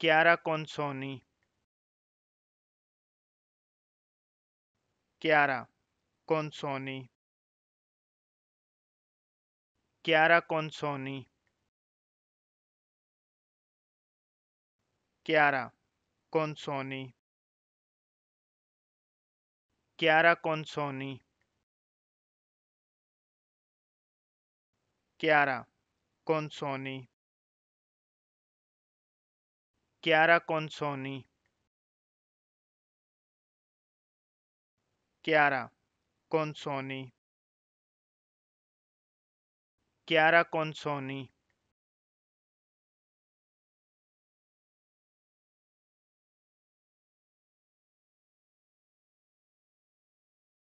क्यारा सोनी क्यारा सोनी क्यारा सोनी क्यारा सोनी क्यारा सोनी क्यारा सोनी क्यारा कौन सोनी क्यारा कौन सोनी क्यारा कौन सोनी